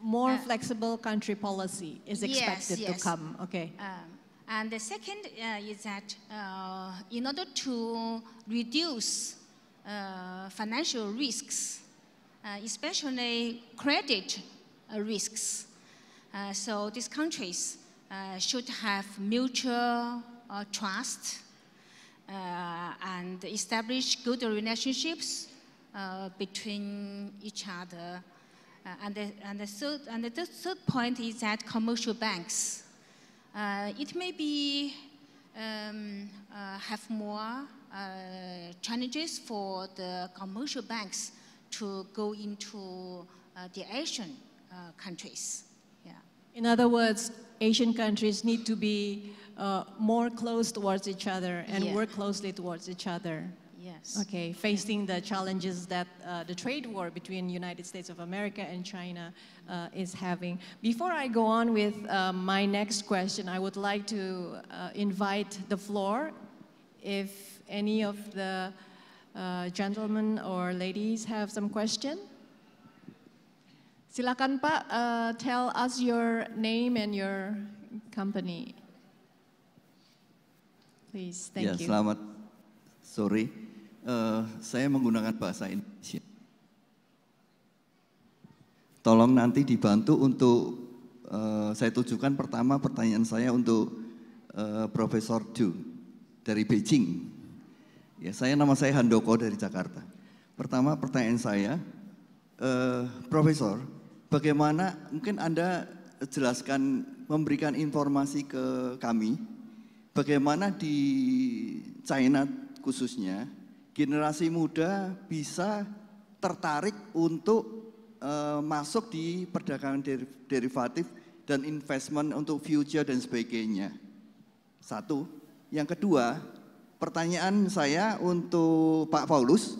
K: More uh, flexible country policy is expected yes, yes. to come, okay.
I: Um, and the second uh, is that uh, in order to reduce uh, financial risks, especially credit risks, so these countries should have mutual trust and establish good relationships uh, between each other. Uh, and, the, and, the third, and the third point is that commercial banks uh, it may be um, uh, have more uh, challenges for the commercial banks to go into the Asian countries.
K: Yeah. In other words, Asian countries need to be more close towards each other and yeah. work closely towards each other.
I: Yes. Okay, facing the challenges
K: that uh, the trade war between United States of America and China uh, is having. Before I go on with uh, my next question, I would like to uh, invite the floor if any of the uh, gentlemen or ladies have some question. Silakan Pak, uh, tell us your name and your company. Please, thank yeah, you. Selamat
L: Sorry. uh, saya menggunakan bahasa Indonesia. Tolong nanti dibantu untuk uh, saya tujukan pertama pertanyaan saya untuk uh, Profesor Du dari Beijing. Ya, saya nama saya Handoko dari Jakarta. Pertama pertanyaan saya, uh, Profesor, bagaimana mungkin Anda jelaskan memberikan informasi ke kami bagaimana di China khususnya generasi muda bisa tertarik untuk uh, masuk di perdagangan der derivatif dan investment untuk future dan sebagainya. Satu. Yang kedua, pertanyaan saya untuk Pak Paulus,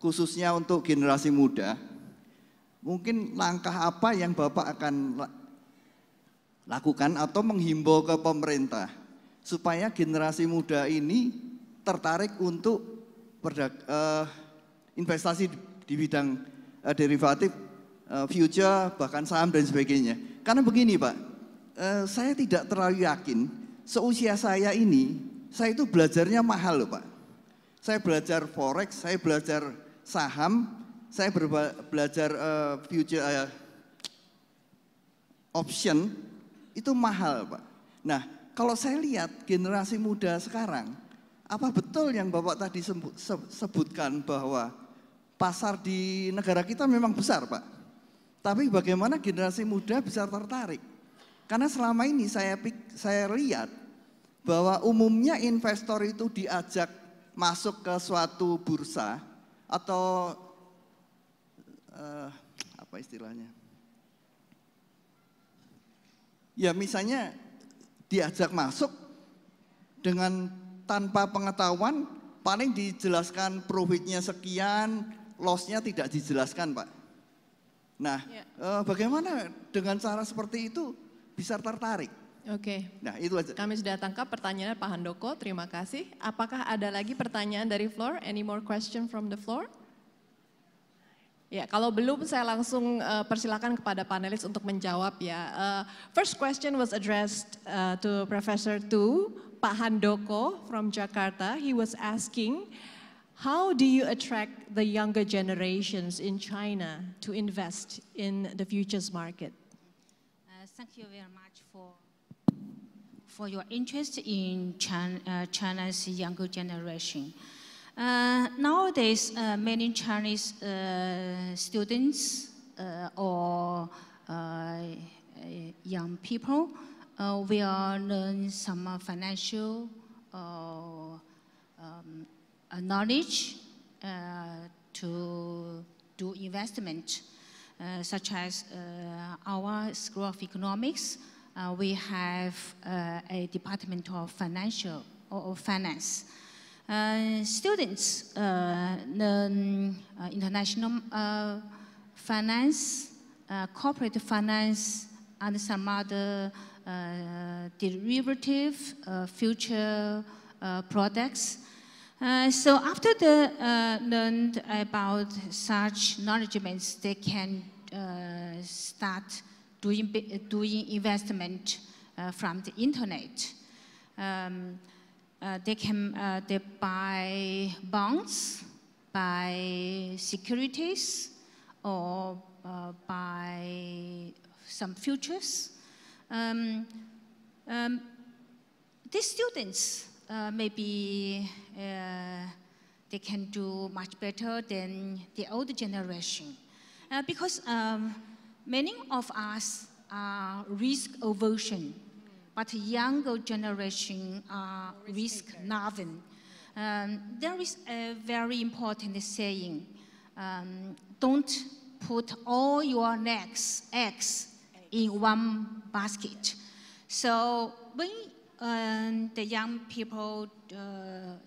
L: khususnya untuk generasi muda, mungkin langkah apa yang Bapak akan lakukan atau menghimbau ke pemerintah supaya generasi muda ini tertarik untuk perdag uh, eh, investasi di bidang uh, derivatif, uh, future, bahkan saham dan sebagainya. Karena begini Pak, uh, saya tidak terlalu yakin seusia saya ini, saya itu belajarnya mahal loh Pak. Saya belajar forex, saya belajar saham, saya belajar uh, future uh, option itu mahal Pak. Nah, kalau saya lihat generasi muda sekarang apa betul yang Bapak tadi sebutkan bahwa pasar di negara kita memang besar, Pak? Tapi bagaimana generasi muda bisa tertarik? Karena selama ini saya saya lihat bahwa umumnya investor itu diajak masuk ke suatu bursa atau uh, apa istilahnya? Ya misalnya diajak masuk dengan tanpa pengetahuan paling dijelaskan profitnya sekian, lossnya tidak dijelaskan Pak. Nah, ya. eh, bagaimana
K: dengan cara seperti itu bisa tertarik? Oke. Nah, itu aja. Kami sudah tangkap pertanyaan Pak Handoko. Terima kasih. Apakah ada lagi pertanyaan dari floor? Any more question from the floor? Ya, kalau belum saya langsung uh, persilakan kepada panelis untuk menjawab ya. Uh, first question was addressed uh, to Professor Tu Pak Handoko from Jakarta. He was asking, how do you attract the younger generations in China to invest in the futures market?
I: Uh, thank you very much for, for your interest in China, uh, China's younger generation. Uh, nowadays, uh, many Chinese uh, students uh, or young people uh, we are learn some uh, financial uh, um, uh, knowledge uh, to do investment, uh, such as our School of Economics. we have a Department of Financial or, Finance. students learn international finance, corporate finance, and some other uh, derivative uh, future uh, products. so after they learned about such knowledge they can start doing, doing investment from the internet. Um, uh, they can uh, they buy bonds, buy securities, or uh, buy some futures. Um, um, these students uh, maybe uh, they can do much better than the older generation uh, because um, many of us are risk aversion, but younger generation are risk loving. Um, there is a very important saying, um, don't put all your eggs in one basket. So when um, the young people uh,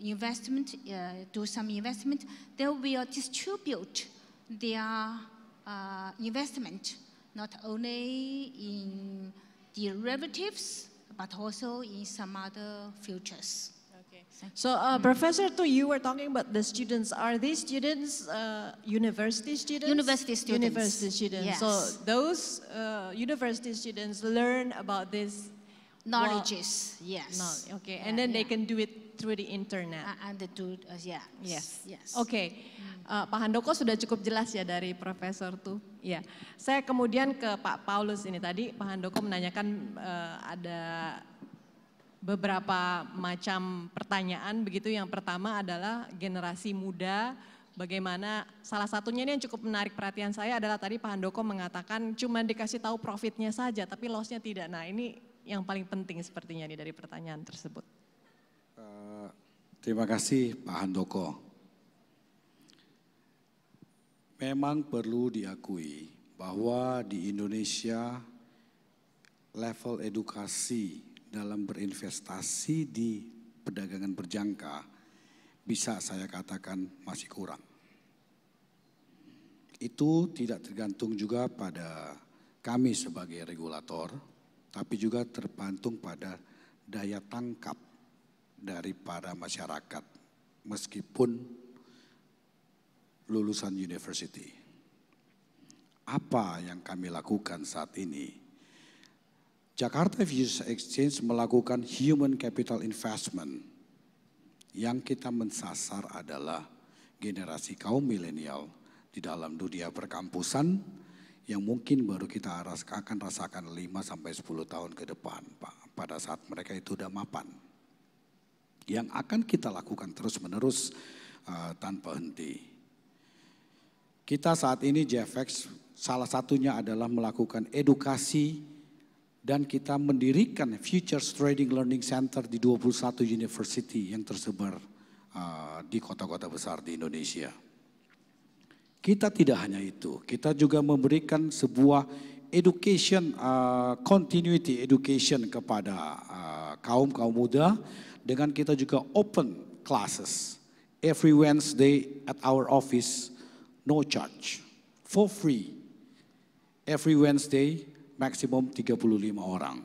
I: investment, uh, do some investment, they will distribute their uh, investment not only in derivatives, but also in some other futures.
K: So, uh, Professor, to you were talking about the students. Are these students uh, university students? University students. University students. Yes. So, those uh, university students learn about this knowledges. yes. No, okay, yeah, and then yeah. they can do it through the internet. Uh, and the two, uh, yeah. Yes. Yes. Okay. Mm. Uh, Pak Handoko sudah cukup jelas ya dari Profesor tuh. Ya, saya kemudian ke Pak Paulus ini tadi Pak Handoko menanyakan uh, ada beberapa macam pertanyaan begitu. Yang pertama adalah generasi muda, bagaimana salah satunya ini yang cukup menarik perhatian saya adalah tadi Pak Handoko mengatakan cuma dikasih tahu profitnya saja tapi lossnya tidak. Nah ini yang paling penting sepertinya nih dari pertanyaan tersebut.
H: Uh, terima kasih Pak Handoko. Memang perlu diakui bahwa di Indonesia level edukasi dalam berinvestasi di perdagangan berjangka bisa saya katakan masih kurang. Itu tidak tergantung juga pada kami sebagai regulator, tapi juga terpantung pada daya tangkap dari para masyarakat meskipun lulusan university. Apa yang kami lakukan saat ini? Jakarta Futures Exchange melakukan human capital investment. Yang kita mensasar adalah generasi kaum milenial di dalam dunia perkampusan yang mungkin baru kita akan rasakan 5 sampai 10 tahun ke depan, Pak, pada saat mereka itu sudah mapan. Yang akan kita lakukan terus-menerus uh, tanpa henti. Kita saat ini JFX salah satunya adalah melakukan edukasi dan kita mendirikan Futures Trading Learning Center di 21 university yang tersebar uh, di kota-kota besar di Indonesia. Kita tidak hanya itu, kita juga memberikan sebuah education uh, continuity education kepada uh, kaum kaum kaum muda dengan kita juga open classes every Wednesday at our office no charge for free every Wednesday maksimum 35 orang.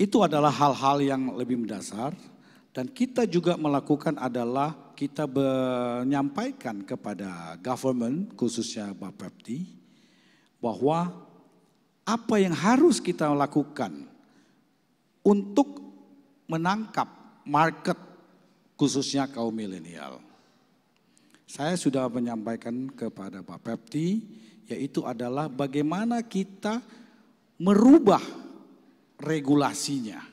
H: Itu adalah hal-hal yang lebih mendasar dan kita juga melakukan adalah kita menyampaikan kepada government khususnya Bapepti bahwa apa yang harus kita lakukan untuk menangkap market khususnya kaum milenial. Saya sudah menyampaikan kepada Pak Pepti yaitu adalah bagaimana kita merubah regulasinya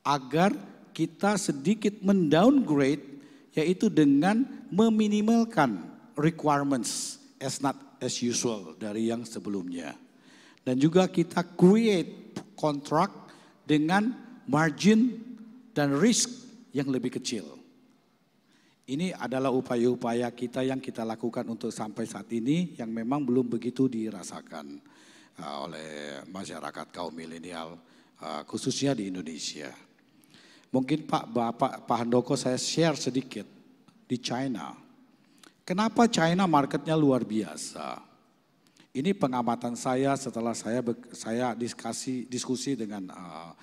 H: agar kita sedikit mendowngrade yaitu dengan meminimalkan requirements as not as usual dari yang sebelumnya. Dan juga kita create contract dengan margin dan risk yang lebih kecil. Ini adalah upaya-upaya kita yang kita lakukan untuk sampai saat ini yang memang belum begitu dirasakan uh, oleh masyarakat kaum milenial uh, khususnya di Indonesia. Mungkin Pak Bapak Pak Handoko saya share sedikit di China. Kenapa China marketnya luar biasa? Ini pengamatan saya setelah saya saya diskusi diskusi dengan uh,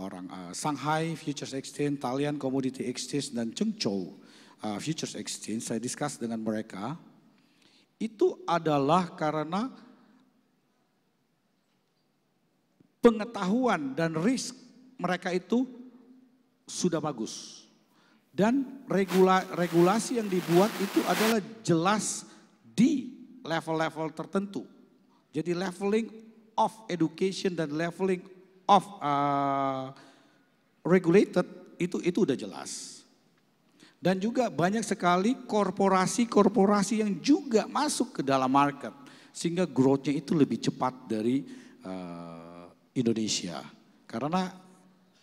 H: orang uh, Shanghai Futures Exchange, Talian Commodity Exchange dan Chengzhou uh, Futures Exchange, saya discuss dengan mereka, itu adalah karena pengetahuan dan risk mereka itu sudah bagus. Dan regula, regulasi yang dibuat itu adalah jelas di level-level tertentu. Jadi leveling of education dan leveling of uh, regulated itu itu udah jelas. Dan juga banyak sekali korporasi-korporasi yang juga masuk ke dalam market. Sehingga growth-nya itu lebih cepat dari uh, Indonesia. Karena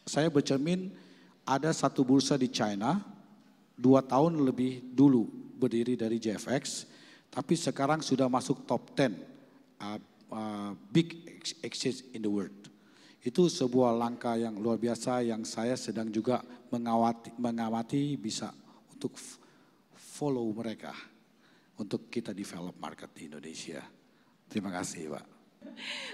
H: saya bercermin ada satu bursa di China, dua tahun lebih dulu berdiri dari JFX, tapi sekarang sudah masuk top 10 uh, uh, big exchange in the world. Itu sebuah langkah yang luar biasa yang saya sedang juga mengawati, mengamati bisa untuk follow mereka untuk kita develop market di Indonesia. Terima kasih, Pak.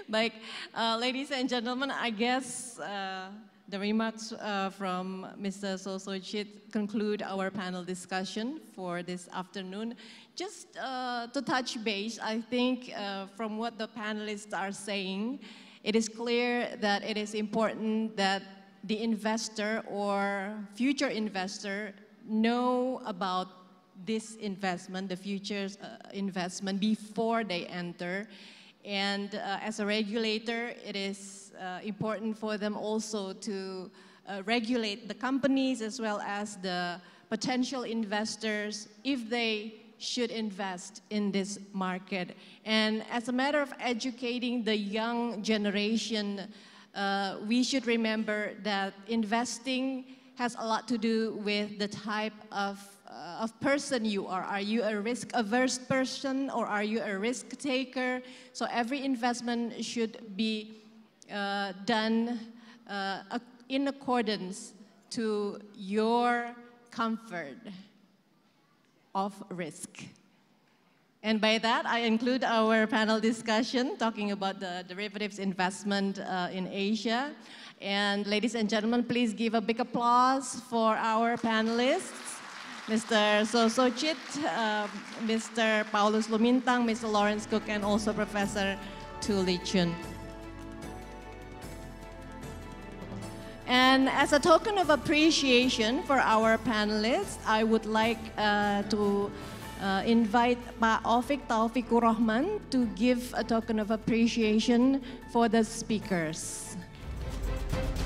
K: Baik, uh, ladies and gentlemen, I guess uh, the remarks uh, from Mr. Sosochit conclude our panel discussion for this afternoon. Just uh, to touch base, I think uh, from what the panelists are saying, it is clear that it is important that the investor or future investor know about this investment, the futures uh, investment, before they enter. And uh, as a regulator, it is uh, important for them also to uh, regulate the companies as well as the potential investors if they should invest in this market. And as a matter of educating the young generation, uh, we should remember that investing has a lot to do with the type of, uh, of person you are. Are you a risk averse person or are you a risk taker? So every investment should be uh, done uh, in accordance to your comfort of risk. And by that, I include our panel discussion talking about the derivatives investment uh, in Asia. And ladies and gentlemen, please give a big applause for our panelists. Mr. Soso Chit, uh, um, Mr. Paulus Lumintang, Mr. Lawrence Cook, and also Professor Tuli Chun. And as a token of appreciation for our panelists, I would like uh, to uh, invite Pak Ofik Taufikur Rahman to give a token of appreciation for the speakers. Thank you.